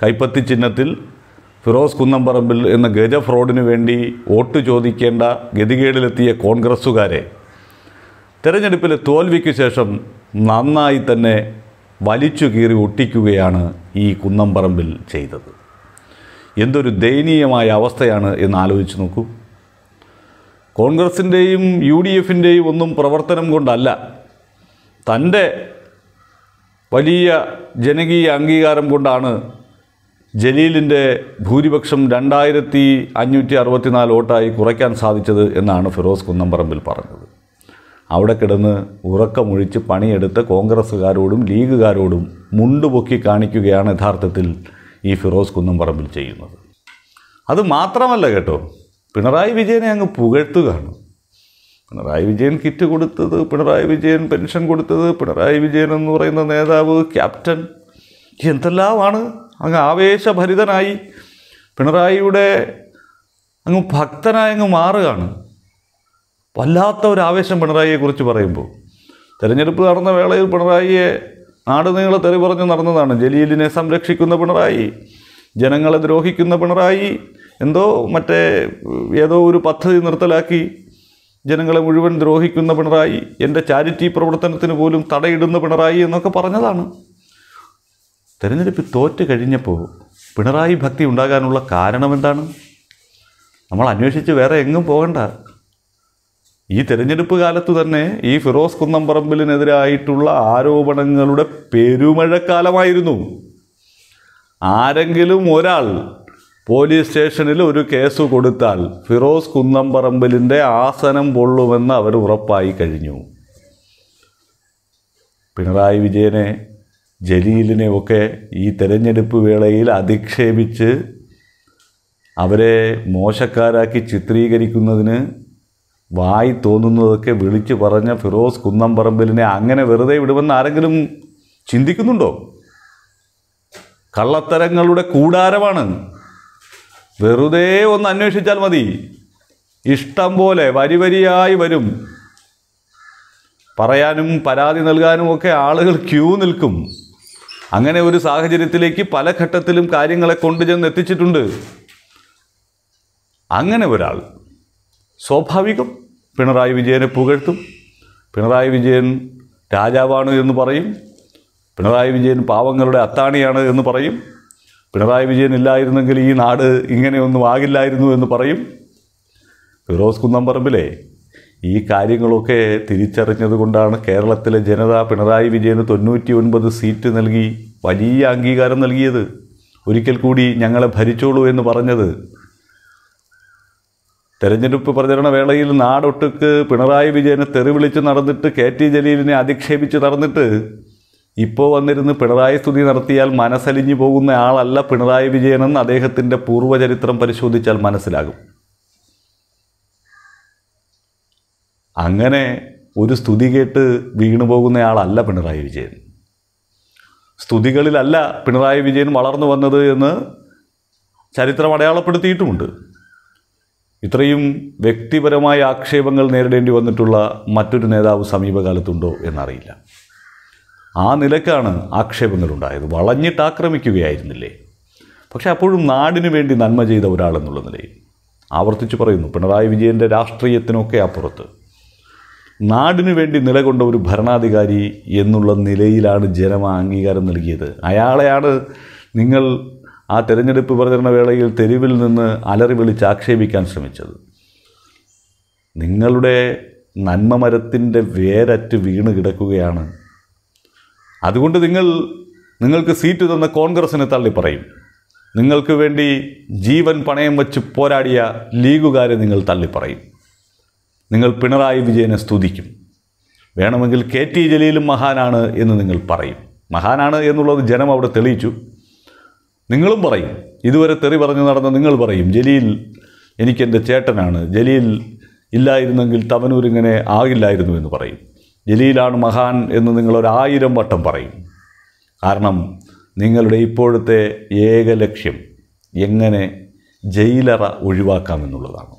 കൈപ്പത്തി ചിഹ്നത്തിൽ ഫിറോസ് കുന്നംപറമ്പിൽ എന്ന ഗജ ഫ്രോഡിനു വേണ്ടി വോട്ട് ചോദിക്കേണ്ട ഗതികേടിലെത്തിയ കോൺഗ്രസ്സുകാരെ തെരഞ്ഞെടുപ്പിലെ തോൽവിക്ക് ശേഷം നന്നായി തന്നെ വലിച്ചു കീറി ഒട്ടിക്കുകയാണ് ഈ കുന്നംപറമ്പിൽ ചെയ്തത് എന്തൊരു ദയനീയമായ അവസ്ഥയാണ് എന്ന് ആലോചിച്ച് നോക്കൂ കോൺഗ്രസിൻ്റെയും യു ഡി എഫിൻ്റെയും ഒന്നും പ്രവർത്തനം കൊണ്ടല്ല തൻ്റെ വലിയ ജനകീയ അംഗീകാരം കൊണ്ടാണ് ജലീലിൻ്റെ ഭൂരിപക്ഷം രണ്ടായിരത്തി അഞ്ഞൂറ്റി അറുപത്തിനാല് വോട്ടായി കുറയ്ക്കാൻ സാധിച്ചത് എന്നാണ് ഫിറോസ് കുന്നംപറമ്പിൽ പറഞ്ഞത് അവിടെ കിടന്ന് ഉറക്കമൊഴിച്ച് പണിയെടുത്ത് കോൺഗ്രസ്സുകാരോടും ലീഗുകാരോടും മുണ്ടുപൊക്കി കാണിക്കുകയാണ് യഥാർത്ഥത്തിൽ ഈ ഫിറോസ് കുന്നംപറമ്പിൽ ചെയ്യുന്നത് അത് മാത്രമല്ല കേട്ടോ പിണറായി വിജയനെ അങ്ങ് പുകഴ്ത്തുകയാണ് പിണറായി വിജയൻ കിറ്റ് കൊടുത്തത് പിണറായി വിജയൻ പെൻഷൻ കൊടുത്തത് പിണറായി വിജയൻ എന്ന് പറയുന്ന നേതാവ് ക്യാപ്റ്റൻ എന്തെല്ലാമാണ് അങ്ങ് ആവേശഭരിതനായി പിണറായിയുടെ അങ്ങ് ഭക്തനായി അങ്ങ് മാറുകയാണ് വല്ലാത്ത ഒരു ആവേശം പിണറായിയെക്കുറിച്ച് പറയുമ്പോൾ തെരഞ്ഞെടുപ്പ് നടന്ന വേളയിൽ പിണറായിയെ നാടുനീള തെറി പറഞ്ഞ് നടന്നതാണ് ജലീലിനെ സംരക്ഷിക്കുന്ന പിണറായി ജനങ്ങളെ ദ്രോഹിക്കുന്ന പിണറായി എന്തോ മറ്റേ ഏതോ ഒരു പദ്ധതി നിർത്തലാക്കി ജനങ്ങളെ മുഴുവൻ ദ്രോഹിക്കുന്ന പിണറായി എൻ്റെ ചാരിറ്റി പ്രവർത്തനത്തിന് പോലും തടയിടുന്ന പിണറായി എന്നൊക്കെ പറഞ്ഞതാണ് തിരഞ്ഞെടുപ്പ് തോറ്റ് കഴിഞ്ഞപ്പോൾ പിണറായി ഭക്തി ഉണ്ടാകാനുള്ള കാരണം എന്താണ് നമ്മൾ അന്വേഷിച്ച് വേറെ എങ്ങും പോകണ്ട ഈ തിരഞ്ഞെടുപ്പ് കാലത്ത് തന്നെ ഈ ഫിറോസ് കുന്നംപറമ്പിലിനെതിരായിട്ടുള്ള ആരോപണങ്ങളുടെ പെരുമഴക്കാലമായിരുന്നു ആരെങ്കിലും ഒരാൾ പോലീസ് സ്റ്റേഷനിൽ ഒരു കേസ് കൊടുത്താൽ ഫിറോസ് കുന്നംപറമ്പിലിൻ്റെ ആസനം പൊള്ളുമെന്ന് അവർ ഉറപ്പായി കഴിഞ്ഞു പിണറായി വിജയനെ ജലീലിനെയൊക്കെ ഈ തെരഞ്ഞെടുപ്പ് വേളയിൽ അധിക്ഷേപിച്ച് അവരെ മോശക്കാരാക്കി ചിത്രീകരിക്കുന്നതിന് വായി തോന്നുന്നതൊക്കെ വിളിച്ചു പറഞ്ഞ ഫിറോസ് കുന്നംപറമ്പിലിനെ അങ്ങനെ വെറുതെ വിടുമെന്ന് ആരെങ്കിലും ചിന്തിക്കുന്നുണ്ടോ കള്ളത്തരങ്ങളുടെ കൂടാരമാണ് വെറുതെ ഒന്ന് അന്വേഷിച്ചാൽ മതി ഇഷ്ടം പോലെ വരി വരിയായി വരും പറയാനും പരാതി നൽകാനും ഒക്കെ ആളുകൾ ക്യൂ നിൽക്കും അങ്ങനെ ഒരു സാഹചര്യത്തിലേക്ക് പല ഘട്ടത്തിലും കാര്യങ്ങളെ കൊണ്ടുചെന്ന് എത്തിച്ചിട്ടുണ്ട് അങ്ങനെ ഒരാൾ സ്വാഭാവികം പിണറായി വിജയനെ പുകഴ്ത്തും പിണറായി വിജയൻ രാജാവാണ് എന്ന് പറയും പിണറായി വിജയൻ പാവങ്ങളുടെ അത്താണിയാണ് എന്ന് പറയും പിണറായി വിജയൻ ഇല്ലായിരുന്നെങ്കിൽ ഈ നാട് ഇങ്ങനെയൊന്നും ആകില്ലായിരുന്നു എന്ന് പറയും ഫിറോസ് കുന്നംപറമ്പിലെ ഈ കാര്യങ്ങളൊക്കെ തിരിച്ചറിഞ്ഞതുകൊണ്ടാണ് കേരളത്തിലെ ജനത പിണറായി വിജയന് തൊണ്ണൂറ്റി ഒൻപത് സീറ്റ് നൽകി വലിയ അംഗീകാരം നൽകിയത് ഒരിക്കൽ കൂടി ഞങ്ങളെ ഭരിച്ചോളൂ എന്ന് പറഞ്ഞത് തെരഞ്ഞെടുപ്പ് പ്രചരണ വേളയിൽ നാടൊട്ടുക്ക് പിണറായി വിജയനെ തെറിവിളിച്ച് നടന്നിട്ട് കെ ടി ജലീലിനെ അധിക്ഷേപിച്ച് നടന്നിട്ട് ഇപ്പോൾ വന്നിരുന്ന് പിണറായി സ്തുതി നടത്തിയാൽ മനസ്സലിഞ്ഞു പോകുന്ന ആളല്ല പിണറായി വിജയനെന്ന് അദ്ദേഹത്തിൻ്റെ പൂർവ്വചരിത്രം പരിശോധിച്ചാൽ മനസ്സിലാകും അങ്ങനെ ഒരു സ്തുതി കേട്ട് വീണു പോകുന്നയാളല്ല പിണറായി വിജയൻ സ്തുതികളിലല്ല പിണറായി വിജയൻ വളർന്നു വന്നത് എന്ന് ചരിത്രം അടയാളപ്പെടുത്തിയിട്ടുമുണ്ട് ഇത്രയും വ്യക്തിപരമായ ആക്ഷേപങ്ങൾ നേരിടേണ്ടി വന്നിട്ടുള്ള മറ്റൊരു നേതാവ് സമീപകാലത്തുണ്ടോ എന്നറിയില്ല ആ നിലക്കാണ് ആക്ഷേപങ്ങളുണ്ടായത് വളഞ്ഞിട്ട് ആക്രമിക്കുകയായിരുന്നില്ലേ പക്ഷേ അപ്പോഴും നാടിനു വേണ്ടി നന്മ ചെയ്ത ഒരാളെന്നുള്ള നിലയിൽ ആവർത്തിച്ച് പറയുന്നു പിണറായി വിജയൻ്റെ രാഷ്ട്രീയത്തിനൊക്കെ അപ്പുറത്ത് നാടിനു വേണ്ടി നിലകൊണ്ട ഒരു ഭരണാധികാരി എന്നുള്ള നിലയിലാണ് ജനം അംഗീകാരം നൽകിയത് അയാളെയാണ് നിങ്ങൾ ആ തെരഞ്ഞെടുപ്പ് പ്രചരണ വേളയിൽ തെരുവിൽ നിന്ന് അലറി വിളിച്ച് ആക്ഷേപിക്കാൻ ശ്രമിച്ചത് നിങ്ങളുടെ നന്മ മരത്തിൻ്റെ വേരറ്റ് വീണ് കിടക്കുകയാണ് അതുകൊണ്ട് നിങ്ങൾ നിങ്ങൾക്ക് സീറ്റ് തന്ന കോൺഗ്രസ്സിനെ തള്ളി പറയും നിങ്ങൾക്ക് വേണ്ടി ജീവൻ പണയം വച്ച് പോരാടിയ ലീഗുകാരെ നിങ്ങൾ തള്ളിപ്പറയും നിങ്ങൾ പിണറായി വിജയനെ സ്തുതിക്കും വേണമെങ്കിൽ കെ ടി ജലീലും മഹാനാണ് എന്ന് നിങ്ങൾ പറയും മഹാനാണ് എന്നുള്ളത് ജനം അവിടെ തെളിയിച്ചു നിങ്ങളും പറയും ഇതുവരെ തെറി പറഞ്ഞു നടന്ന നിങ്ങൾ പറയും ജലീൽ എനിക്കെൻ്റെ ചേട്ടനാണ് ജലീൽ ഇല്ലായിരുന്നെങ്കിൽ തവനൂർ ഇങ്ങനെ ആകില്ലായിരുന്നു എന്ന് പറയും ജലീലാണ് മഹാൻ എന്ന് നിങ്ങളൊരായിരം വട്ടം പറയും കാരണം നിങ്ങളുടെ ഇപ്പോഴത്തെ ഏക ലക്ഷ്യം എങ്ങനെ ജയിലറ ഒഴിവാക്കാമെന്നുള്ളതാണ്